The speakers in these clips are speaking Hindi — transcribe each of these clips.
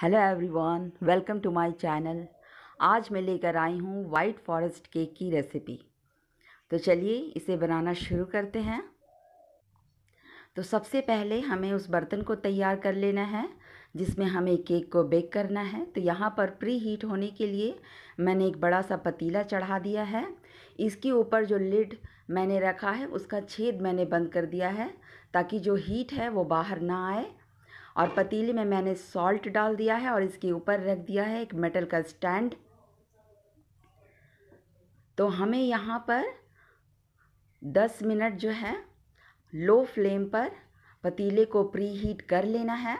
hello everyone welcome to my channel आज मैं लेकर आई हूँ वाइट फॉरेस्ट केक की रेसिपी तो चलिए इसे बनाना शुरू करते हैं तो सबसे पहले हमें उस बर्तन को तैयार कर लेना है जिसमें हमें केक को बेक करना है तो यहाँ पर प्री हीट होने के लिए मैंने एक बड़ा सा पतीला चढ़ा दिया है इसके ऊपर जो लिड मैंने रखा है उसका छेद मैंने बंद कर दिया है ताकि जो हीट है वो बाहर ना आए और पतीली में मैंने सॉल्ट डाल दिया है और इसके ऊपर रख दिया है एक मेटल का स्टैंड तो हमें यहाँ पर 10 मिनट जो है लो फ्लेम पर पतीले को प्री हीट कर लेना है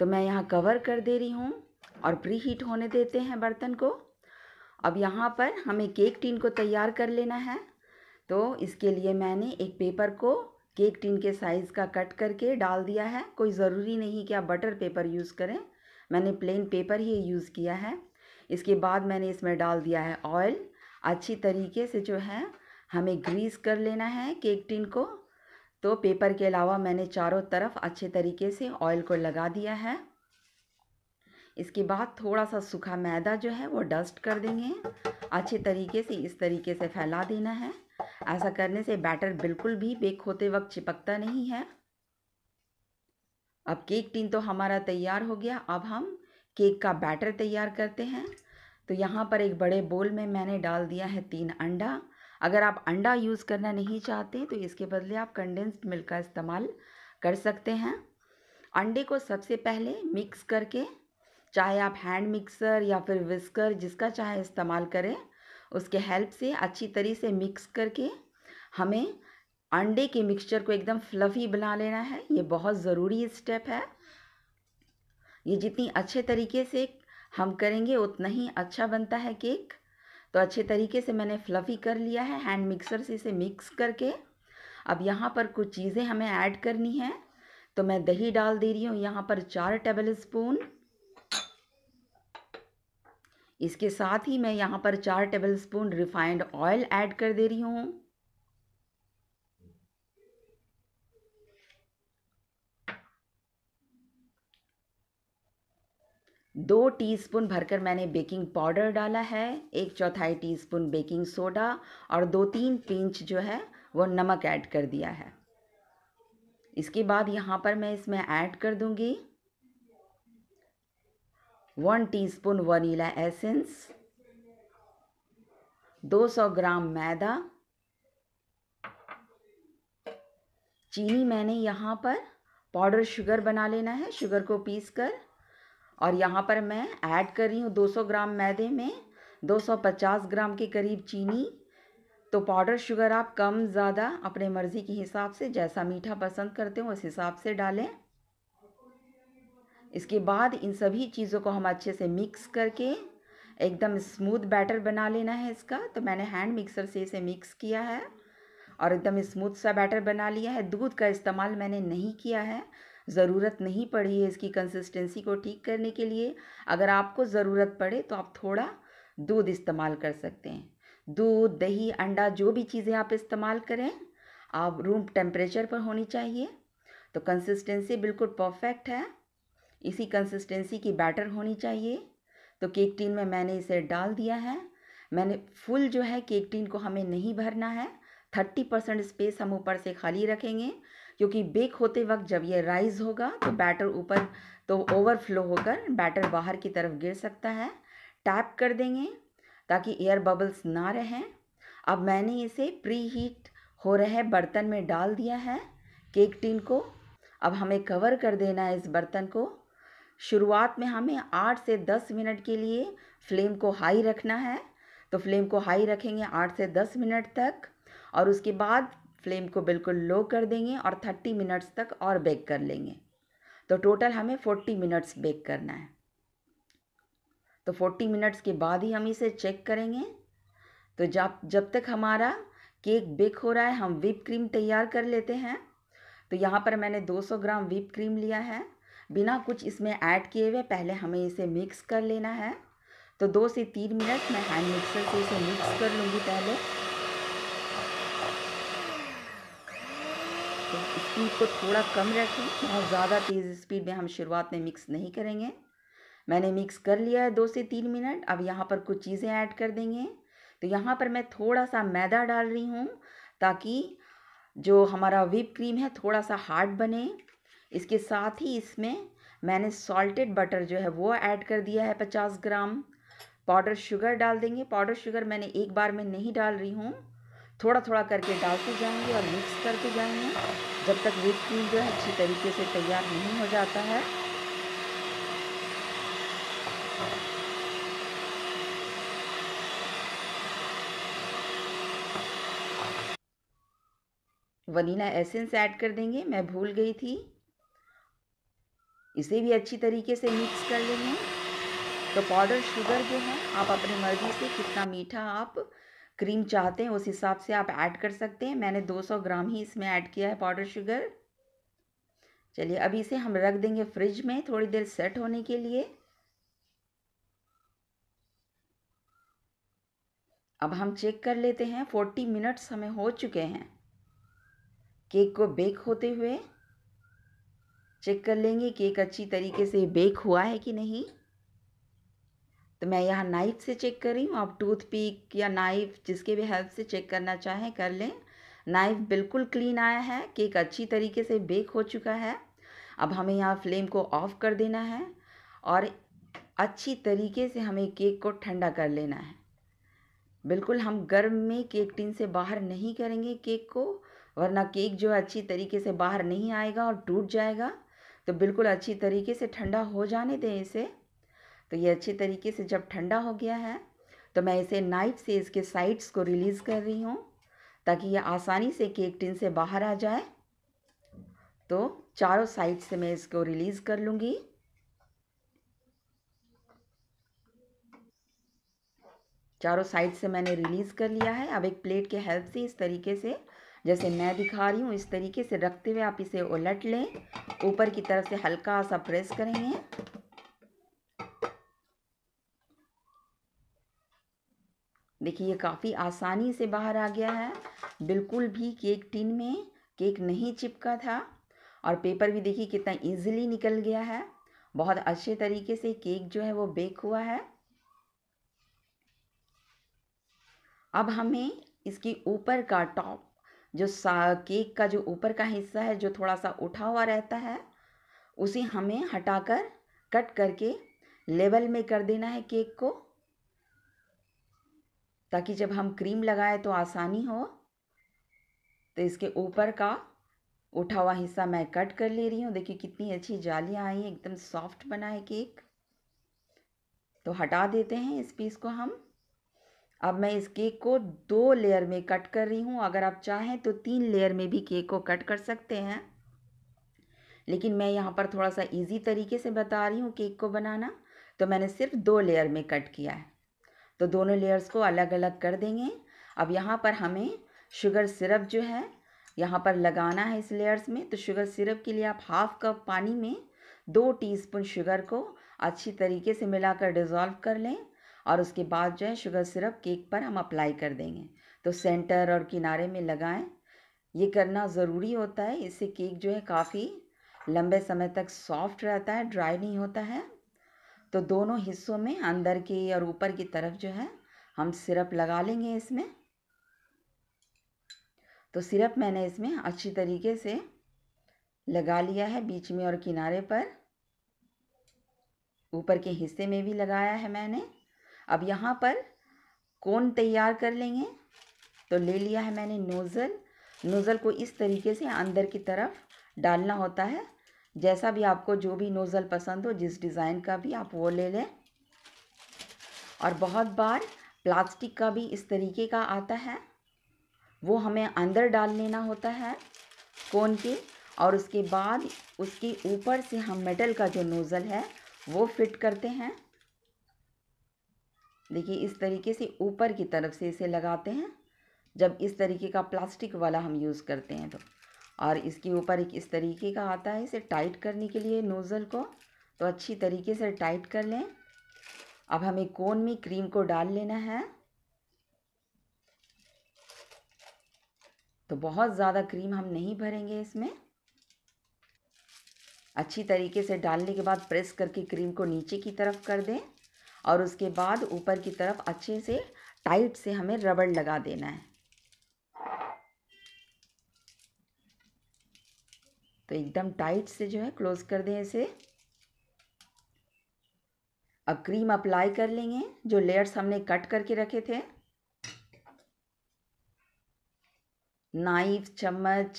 तो मैं यहाँ कवर कर दे रही हूँ और प्री हीट होने देते हैं बर्तन को अब यहाँ पर हमें केक टिन को तैयार कर लेना है तो इसके लिए मैंने एक पेपर को केक टिन के साइज़ का कट करके डाल दिया है कोई ज़रूरी नहीं कि आप बटर पेपर यूज़ करें मैंने प्लेन पेपर ही यूज़ किया है इसके बाद मैंने इसमें डाल दिया है ऑयल अच्छी तरीके से जो है हमें ग्रीस कर लेना है केक टिन को तो पेपर के अलावा मैंने चारों तरफ अच्छे तरीके से ऑयल को लगा दिया है इसके बाद थोड़ा सा सूखा मैदा जो है वो डस्ट कर देंगे अच्छे तरीके से इस तरीके से फैला देना है ऐसा करने से बैटर बिल्कुल भी बेक होते वक्त चिपकता नहीं है अब केक टिन तो हमारा तैयार हो गया अब हम केक का बैटर तैयार करते हैं तो यहाँ पर एक बड़े बोल में मैंने डाल दिया है तीन अंडा अगर आप अंडा यूज़ करना नहीं चाहते तो इसके बदले आप कंडेंस्ड मिल्क का इस्तेमाल कर सकते हैं अंडे को सबसे पहले मिक्स करके चाहे आप हैंड मिक्सर या फिर विस्कर जिसका चाहे इस्तेमाल करें उसके हेल्प से अच्छी तरह से मिक्स करके हमें अंडे के मिक्सचर को एकदम फ्लफ़ी बना लेना है ये बहुत ज़रूरी स्टेप है ये जितनी अच्छे तरीके से हम करेंगे उतना ही अच्छा बनता है केक तो अच्छे तरीके से मैंने फ्लफ़ी कर लिया है हैंड मिक्सर से इसे मिक्स करके अब यहाँ पर कुछ चीज़ें हमें ऐड करनी है तो मैं दही डाल दे रही हूँ यहाँ पर चार टेबल स्पून इसके साथ ही मैं यहाँ पर चार tablespoon refined oil add कर दे रही हूँ दो टीस्पून भरकर मैंने बेकिंग पाउडर डाला है एक चौथाई टीस्पून बेकिंग सोडा और दो तीन पिंच जो है वो नमक ऐड कर दिया है इसके बाद यहाँ पर मैं इसमें ऐड कर दूँगी वन टीस्पून वनीला एसेंस दो सौ ग्राम मैदा चीनी मैंने यहाँ पर पाउडर शुगर बना लेना है शुगर को पीस कर और यहाँ पर मैं ऐड कर रही हूँ 200 ग्राम मैदे में 250 ग्राम के करीब चीनी तो पाउडर शुगर आप कम ज़्यादा अपने मर्ज़ी के हिसाब से जैसा मीठा पसंद करते हो उस हिसाब से डालें इसके बाद इन सभी चीज़ों को हम अच्छे से मिक्स करके एकदम स्मूथ बैटर बना लेना है इसका तो मैंने हैंड मिक्सर से इसे मिक्स किया है और एकदम स्मूथ सा बैटर बना लिया है दूध का इस्तेमाल मैंने नहीं किया है ज़रूरत नहीं पड़ी है इसकी कंसिस्टेंसी को ठीक करने के लिए अगर आपको ज़रूरत पड़े तो आप थोड़ा दूध इस्तेमाल कर सकते हैं दूध दही अंडा जो भी चीज़ें आप इस्तेमाल करें आप रूम टेम्परेचर पर होनी चाहिए तो कंसिस्टेंसी बिल्कुल परफेक्ट है इसी कंसिस्टेंसी की बैटर होनी चाहिए तो केक टीन में मैंने इसे डाल दिया है मैंने फुल जो है केक टीन को हमें नहीं भरना है थर्टी परसेंट स्पेस हम ऊपर से खाली रखेंगे क्योंकि बेक होते वक्त जब ये राइज होगा तो बैटर ऊपर तो ओवरफ्लो होकर बैटर बाहर की तरफ गिर सकता है टैप कर देंगे ताकि एयर बबल्स ना रहें अब मैंने इसे प्री हीट हो रहे बर्तन में डाल दिया है केक टिन को अब हमें कवर कर देना है इस बर्तन को शुरुआत में हमें आठ से दस मिनट के लिए फ्लेम को हाई रखना है तो फ्लेम को हाई रखेंगे आठ से दस मिनट तक और उसके बाद फ्लेम को बिल्कुल लो कर देंगे और थर्टी मिनट्स तक और बेक कर लेंगे तो टोटल हमें फोर्टी मिनट्स बेक करना है तो फोर्टी मिनट्स के बाद ही हम इसे चेक करेंगे तो जब जब तक हमारा केक बेक हो रहा है हम विप क्रीम तैयार कर लेते हैं तो यहाँ पर मैंने 200 ग्राम विप क्रीम लिया है बिना कुछ इसमें ऐड किए हुए पहले हमें इसे मिक्स कर लेना है तो दो से तीन मिनट मैं हैंड मिक्सर से इसे मिक्स कर लूँगी पहले तो स्पीड को थोड़ा कम रखें बहुत ज़्यादा तेज़ स्पीड में हम शुरुआत में मिक्स नहीं करेंगे मैंने मिक्स कर लिया है दो से तीन मिनट अब यहाँ पर कुछ चीज़ें ऐड कर देंगे तो यहाँ पर मैं थोड़ा सा मैदा डाल रही हूँ ताकि जो हमारा विप क्रीम है थोड़ा सा हार्ड बने इसके साथ ही इसमें मैंने सॉल्टेड बटर जो है वो ऐड कर दिया है पचास ग्राम पाउडर शुगर डाल देंगे पाउडर शुगर मैंने एक बार में नहीं डाल रही हूँ थोड़ा थोड़ा करके डालते जाएंगे और मिक्स करते जाएंगे जब तक व्हीप क्रीम जो है अच्छी तरीके से तैयार नहीं हो जाता है वनीला एसेंस ऐड कर देंगे मैं भूल गई थी इसे भी अच्छी तरीके से मिक्स कर लेंगे तो पाउडर शुगर जो है आप अपनी मर्ज़ी से कितना मीठा आप क्रीम चाहते हैं उस हिसाब से आप ऐड कर सकते हैं मैंने 200 ग्राम ही इसमें ऐड किया है पाउडर शुगर चलिए अभी इसे हम रख देंगे फ्रिज में थोड़ी देर सेट होने के लिए अब हम चेक कर लेते हैं 40 मिनट्स हमें हो चुके हैं केक को बेक होते हुए चेक कर लेंगे केक अच्छी तरीके से बेक हुआ है कि नहीं तो मैं यहाँ नाइफ से चेक कर रही हूँ आप टूथपिक या नाइफ जिसके भी हेल्प से चेक करना चाहें कर लें नाइफ बिल्कुल क्लीन आया है केक अच्छी तरीके से बेक हो चुका है अब हमें यहाँ फ्लेम को ऑफ़ कर देना है और अच्छी तरीके से हमें केक को ठंडा कर लेना है बिल्कुल हम गर्म में केक टिन से बाहर नहीं करेंगे केक को वरना केक जो है अच्छी तरीके से बाहर नहीं आएगा और टूट जाएगा तो बिल्कुल अच्छी तरीके से ठंडा हो जाने दें इसे तो ये अच्छी तरीके से जब ठंडा हो गया है तो मैं इसे नाइफ से इसके साइड्स को रिलीज़ कर रही हूँ ताकि ये आसानी से केक टिन से बाहर आ जाए तो चारों साइड से मैं इसको रिलीज़ कर लूँगी चारों साइड से मैंने रिलीज़ कर लिया है अब एक प्लेट के हेल्प से इस तरीके से जैसे मैं दिखा रही हूँ इस तरीके से रखते हुए आप इसे उलट लें ऊपर की तरफ से हल्का सा प्रेस करेंगे देखिए ये काफ़ी आसानी से बाहर आ गया है बिल्कुल भी केक टिन में केक नहीं चिपका था और पेपर भी देखिए कितना इजीली निकल गया है बहुत अच्छे तरीके से केक जो है वो बेक हुआ है अब हमें इसके ऊपर का टॉप जो सा केक का जो ऊपर का हिस्सा है जो थोड़ा सा उठा हुआ रहता है उसे हमें हटाकर कट करके लेवल में कर देना है केक को ताकि जब हम क्रीम लगाए तो आसानी हो तो इसके ऊपर का उठा हुआ हिस्सा मैं कट कर ले रही हूँ देखिए कितनी अच्छी जालियाँ आई हैं एकदम सॉफ्ट बना है केक तो हटा देते हैं इस पीस को हम अब मैं इस केक को दो लेयर में कट कर रही हूँ अगर आप चाहें तो तीन लेयर में भी केक को कट कर सकते हैं लेकिन मैं यहाँ पर थोड़ा सा इजी तरीके से बता रही हूँ केक को बनाना तो मैंने सिर्फ दो लेयर में कट किया है तो दोनों लेयर्स को अलग अलग कर देंगे अब यहाँ पर हमें शुगर सिरप जो है यहाँ पर लगाना है इस लेयर्स में तो शुगर सिरप के लिए आप हाफ़ कप पानी में दो टीस्पून शुगर को अच्छी तरीके से मिलाकर डिज़ोल्व कर लें और उसके बाद जो है शुगर सिरप केक पर हम अप्लाई कर देंगे तो सेंटर और किनारे में लगाएं ये करना ज़रूरी होता है इससे केक जो है काफ़ी लंबे समय तक सॉफ्ट रहता है ड्राई नहीं होता है तो दोनों हिस्सों में अंदर की और ऊपर की तरफ जो है हम सिरप लगा लेंगे इसमें तो सिरप मैंने इसमें अच्छी तरीके से लगा लिया है बीच में और किनारे पर ऊपर के हिस्से में भी लगाया है मैंने अब यहाँ पर कौन तैयार कर लेंगे तो ले लिया है मैंने नोज़ल नोज़ल को इस तरीके से अंदर की तरफ डालना होता है जैसा भी आपको जो भी नोज़ल पसंद हो जिस डिज़ाइन का भी आप वो ले लें और बहुत बार प्लास्टिक का भी इस तरीके का आता है वो हमें अंदर डाल लेना होता है कोन के और उसके बाद उसके ऊपर से हम मेटल का जो नोज़ल है वो फिट करते हैं देखिए इस तरीके से ऊपर की तरफ से इसे लगाते हैं जब इस तरीके का प्लास्टिक वाला हम यूज़ करते हैं तो और इसके ऊपर एक इस तरीके का आता है इसे टाइट करने के लिए नोज़ल को तो अच्छी तरीके से टाइट कर लें अब हमें कोन में क्रीम को डाल लेना है तो बहुत ज़्यादा क्रीम हम नहीं भरेंगे इसमें अच्छी तरीके से डालने के बाद प्रेस करके क्रीम को नीचे की तरफ कर दें और उसके बाद ऊपर की तरफ अच्छे से टाइट से हमें रबड़ लगा देना है तो एकदम टाइट से जो है क्लोज़ कर दें इसे अब क्रीम अप्लाई कर लेंगे जो लेयर्स हमने कट करके रखे थे नाइफ चम्मच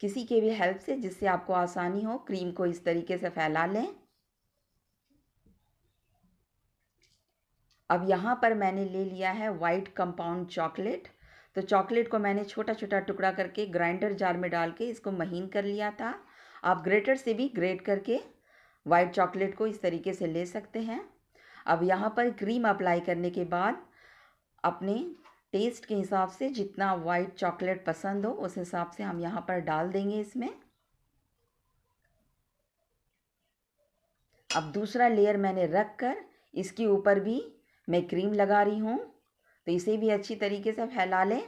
किसी के भी हेल्प से जिससे आपको आसानी हो क्रीम को इस तरीके से फैला लें अब यहाँ पर मैंने ले लिया है वाइट कंपाउंड चॉकलेट तो चॉकलेट को मैंने छोटा छोटा टुकड़ा करके ग्राइंडर जार में डाल के इसको महीन कर लिया था आप ग्रेटर से भी ग्रेट करके वाइट चॉकलेट को इस तरीके से ले सकते हैं अब यहाँ पर क्रीम अप्लाई करने के बाद अपने टेस्ट के हिसाब से जितना वाइट चॉकलेट पसंद हो उस हिसाब से हम यहाँ पर डाल देंगे इसमें अब दूसरा लेयर मैंने रख कर इसके ऊपर भी मैं क्रीम लगा रही हूँ तो इसे भी अच्छी तरीके से फैला लें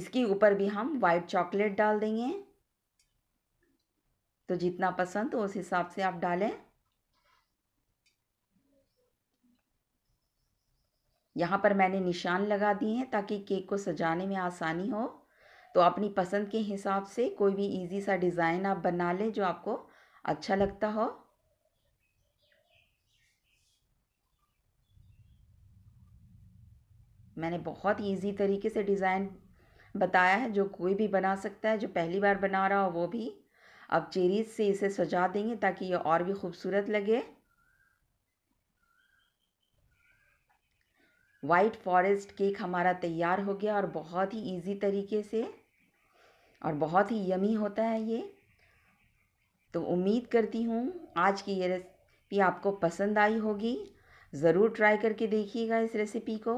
इसके ऊपर भी हम वाइट चॉकलेट डाल देंगे तो जितना पसंद हो उस हिसाब से आप डालें यहाँ पर मैंने निशान लगा दिए हैं ताकि केक को सजाने में आसानी हो तो अपनी पसंद के हिसाब से कोई भी इजी सा डिज़ाइन आप बना लें जो आपको अच्छा लगता हो मैंने बहुत ईजी तरीके से डिज़ाइन बताया है जो कोई भी बना सकता है जो पहली बार बना रहा हो वो भी अब चेरीज से इसे सजा देंगे ताकि ये और भी खूबसूरत लगे वाइट फॉरेस्ट केक हमारा तैयार हो गया और बहुत ही इजी तरीके से और बहुत ही यमी होता है ये तो उम्मीद करती हूँ आज की ये रेसिपी आपको पसंद आई होगी ज़रूर ट्राई करके देखिएगा इस रेसिपी को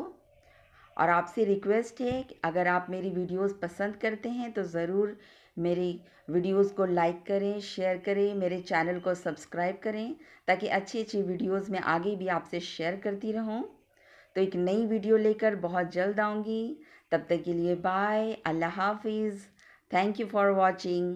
और आपसे रिक्वेस्ट है कि अगर आप मेरी वीडियोस पसंद करते हैं तो ज़रूर मेरी वीडियोस को लाइक करें शेयर करें मेरे चैनल को सब्सक्राइब करें ताकि अच्छी अच्छी वीडियोस मैं आगे भी आपसे शेयर करती रहूं तो एक नई वीडियो लेकर बहुत जल्द आऊँगी तब तक के लिए बाय अल्लाह हाफिज़ थैंक यू फॉर वॉचिंग